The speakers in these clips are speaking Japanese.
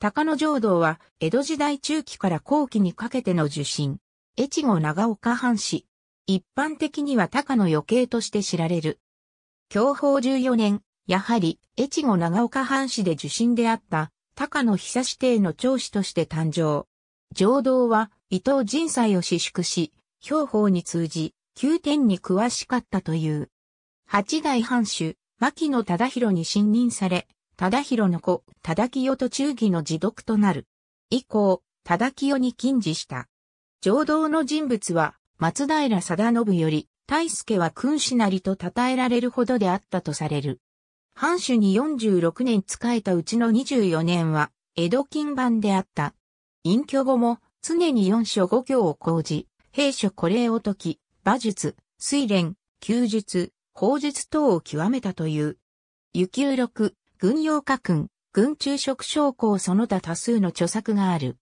高野浄土は、江戸時代中期から後期にかけての受信。越後長岡藩士。一般的には高野余計として知られる。享保14年、やはり、越後長岡藩士で受信であった、高野久指定の長子として誕生。浄土は、伊藤人才を私縮し、兵法に通じ、宮典に詳しかったという。八代藩主、牧野忠宏に信任され、忠宏の子、忠清と忠義の自読となる。以降、忠清に禁じした。浄土の人物は、松平貞信より、大助は君子なりと称えられるほどであったとされる。藩主に46年仕えたうちの24年は、江戸金版であった。隠居後も、常に四所五教を講じ、兵所古礼を解き、馬術、水蓮、休術、法術等を極めたという。有給録、軍用家訓、軍中職将校その他多数の著作がある。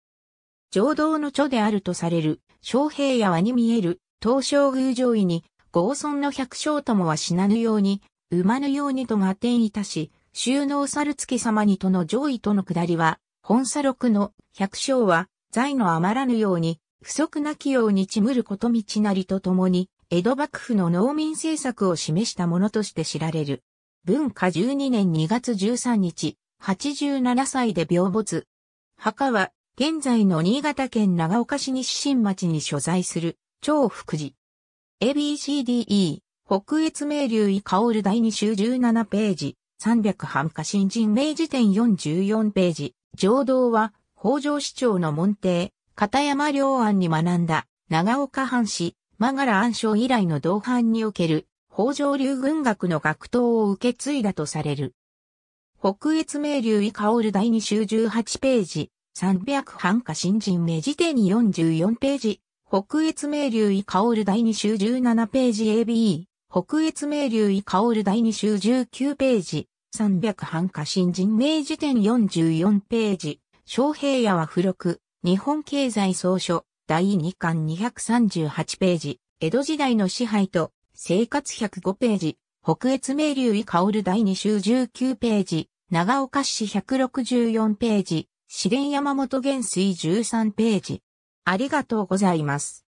浄土の著であるとされる、将兵や和に見える、東照宮上位に、豪村の百姓ともは死なぬように、馬ぬようにとが転いたし、収納猿月様にとの上位との下りは、本社録の百姓は、財の余らぬように、不足なきようにちむること道なりとともに、江戸幕府の農民政策を示したものとして知られる。文化12年2月13日、87歳で病没。墓は、現在の新潟県長岡市西新町に所在する、超福寺。ABCDE、北越名流井薫第2集17ページ、300半下新人明治典4 4ページ、上道は、北条市長の門弟、片山良安に学んだ、長岡藩士、マ柄安省以来の同伴における、北条流軍学の学頭を受け継いだとされる。北越名流伊香る第2集18ページ、300版下新人名辞典に44ページ、北越名流伊香る第2集17ページ a b 北越名流伊香る第2集19ページ、300版下新人名辞典44ページ、昌平野は付録、日本経済総書、第2巻238ページ、江戸時代の支配と生活105ページ、北越名流井薫第2週19ページ、長岡市164ページ、試練山本元水13ページ。ありがとうございます。